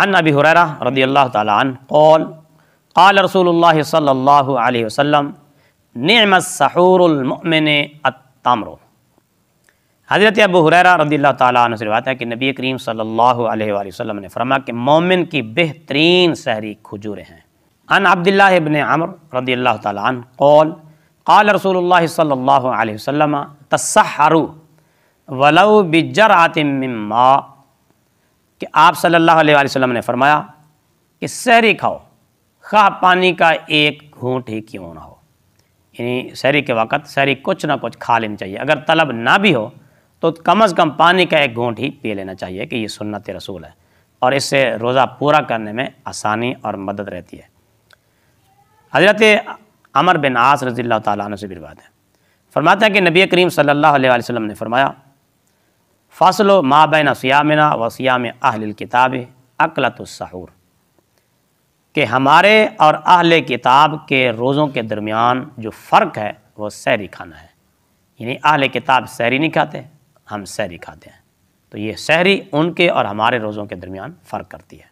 عن ابی حریرہ رضی اللہ تعالی عنہ قول قال رسول اللہ صلی اللہ علیہ وسلم نعم السحور المؤمن التمر حضرت ابو حریرہ رضی اللہ تعالیٰ ہے کہ نبی کریم صلی اللہ علیہ وآلہ وسلم نے فرما کہ مومن کی بہترین سحری کھجور ہیں ان عبداللہ بن ابن رضی اللہ تعالیٰ عنہ قول قال رسول اللہ صلی اللہ علیہ وسلم تسحروا ولو بجرعت من ماء کہ آپ صلی اللہ علیہ وسلم نے فرمایا کہ سحری کھاؤ خواہ پانی کا ایک گھونٹ ہی کیوں نہ ہو یعنی سہری کے وقت سہری کچھ نہ کچھ کھا لینی چاہیے اگر طلب نہ بھی ہو تو کم از کم پانی کا ایک گھونٹ ہی پی لینا چاہیے کہ یہ سنت رسول ہے اور اس سے روزہ پورا کرنے میں آسانی اور مدد رہتی ہے حضرت عمر بن عاص رضی اللہ تعالیٰ عنہ سے بھی بات ہے فرماتا ہے کہ نبی کریم صلی اللہ علیہ وسلم نے فرمایا فصل و مابین سیامنا و سیام اہل کتاب اقلت الصعور کہ ہمارے اور اہل کتاب کے روزوں کے درمیان جو فرق ہے وہ سحری کھانا ہے یعنی اہل کتاب سحری نہیں کھاتے ہم سحری کھاتے ہیں تو یہ سحری ان کے اور ہمارے روزوں کے درمیان فرق کرتی ہے